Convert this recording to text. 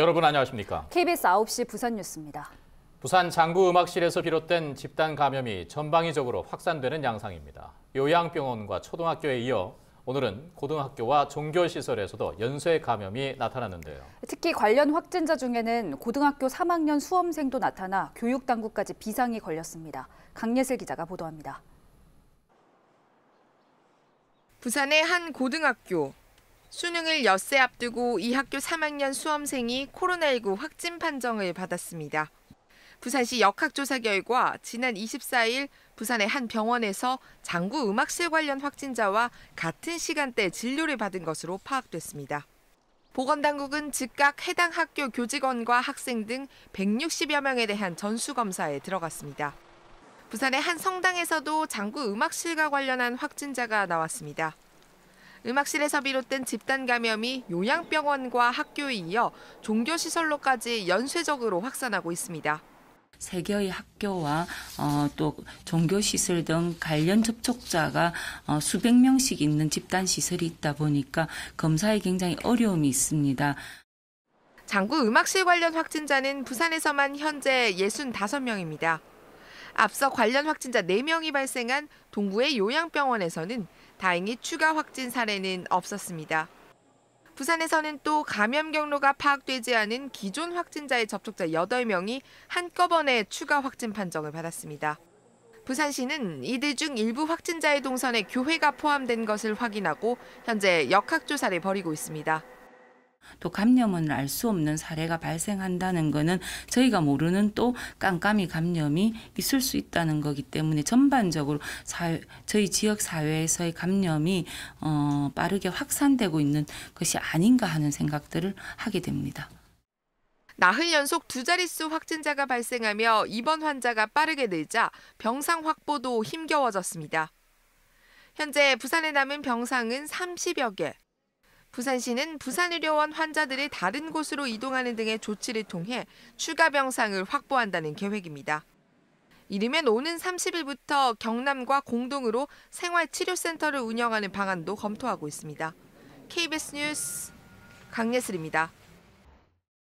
여러분 안녕하십니까? KBS 9시 부산 뉴스입니다. 부산 장구 음악실에서 비롯된 집단 감염이 전방위적으로 확산되는 양상입니다. 요양병원과 초등학교에 이어 오늘은 고등학교와 종교시설에서도 연쇄 감염이 나타났는데요. 특히 관련 확진자 중에는 고등학교 3학년 수험생도 나타나 교육당국까지 비상이 걸렸습니다. 강예슬 기자가 보도합니다. 부산의 한 고등학교 수능을 엿새 앞두고 이 학교 3학년 수험생이 코로나19 확진 판정을 받았습니다. 부산시 역학조사 결과 지난 24일 부산의 한 병원에서 장구 음악실 관련 확진자와 같은 시간대 진료를 받은 것으로 파악됐습니다. 보건당국은 즉각 해당 학교 교직원과 학생 등 160여 명에 대한 전수검사에 들어갔습니다. 부산의 한 성당에서도 장구 음악실과 관련한 확진자가 나왔습니다. 음악실에서 비롯된 집단 감염이 요양병원과 학교에 이어 종교시설로까지 연쇄적으로 확산하고 있습니다. 세계의 학교와 어, 또 종교시설 등 관련 접촉자가 어, 수백 명씩 있는 집단시설이 있다 보니까 검사에 굉장히 어려움이 있습니다. 장구 음악실 관련 확진자는 부산에서만 현재 65명입니다. 앞서 관련 확진자 4명이 발생한 동구의 요양병원에서는 다행히 추가 확진 사례는 없었습니다. 부산에서는 또 감염 경로가 파악되지 않은 기존 확진자의 접촉자 8명이 한꺼번에 추가 확진 판정을 받았습니다. 부산시는 이들 중 일부 확진자의 동선에 교회가 포함된 것을 확인하고 현재 역학조사를 벌이고 있습니다. 또 감염을 알 수 없는 사례가 발생한다는 것은 저희가 모르는 또 깜깜이 감염이 있을 수 있다는 거기 때문에 전반적으로 사회, 저희 지역 사회에서의 감염이 어, 빠르게 확산되고 있는 것이 아닌가 하는 생각들을 하게 됩니다. 나흘 연속 두 자릿수 확진자가 발생하며 입원 환자가 빠르게 늘자 병상 확보도 힘겨워졌습니다. 현재 부산에 남은 병상은 30여 개, 부산시는 부산의료원 환자들이 다른 곳으로 이동하는 등의 조치를 통해 추가 병상을 확보한다는 계획입니다. 이르면 오는 30일부터 경남과 공동으로 생활치료센터를 운영하는 방안도 검토하고 있습니다. KBS 뉴스 강예슬입니다.